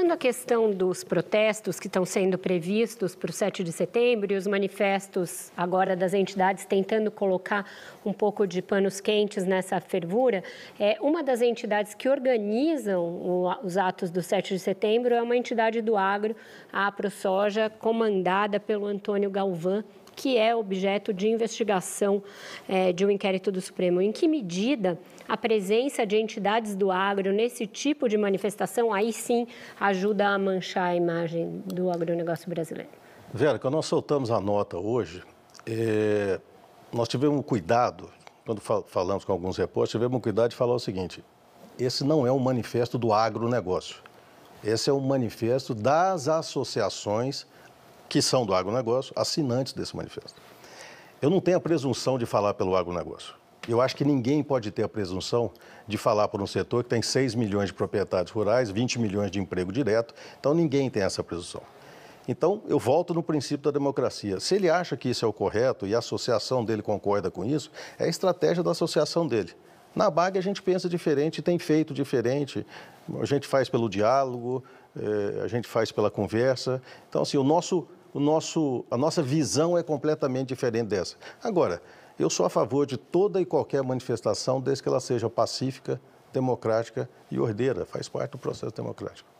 Quanto a questão dos protestos que estão sendo previstos para o 7 de setembro e os manifestos agora das entidades tentando colocar um pouco de panos quentes nessa fervura, é, uma das entidades que organizam os atos do 7 de setembro é uma entidade do agro, a ProSoja, comandada pelo Antônio Galvão, que é objeto de investigação é, de um inquérito do Supremo. Em que medida a presença de entidades do agro nesse tipo de manifestação aí sim ajuda a manchar a imagem do agronegócio brasileiro? Vera, quando nós soltamos a nota hoje, é, nós tivemos cuidado, quando fal falamos com alguns repórteres, tivemos cuidado de falar o seguinte: esse não é um manifesto do agronegócio. Esse é um manifesto das associações que são do agronegócio, assinantes desse manifesto. Eu não tenho a presunção de falar pelo agronegócio. Eu acho que ninguém pode ter a presunção de falar por um setor que tem 6 milhões de proprietários rurais, 20 milhões de emprego direto. Então, ninguém tem essa presunção. Então, eu volto no princípio da democracia. Se ele acha que isso é o correto e a associação dele concorda com isso, é a estratégia da associação dele. Na BAG, a gente pensa diferente, tem feito diferente, a gente faz pelo diálogo, eh, a gente faz pela conversa. Então, assim, o nosso o nosso, a nossa visão é completamente diferente dessa. Agora, eu sou a favor de toda e qualquer manifestação, desde que ela seja pacífica, democrática e ordeira. Faz parte do processo democrático.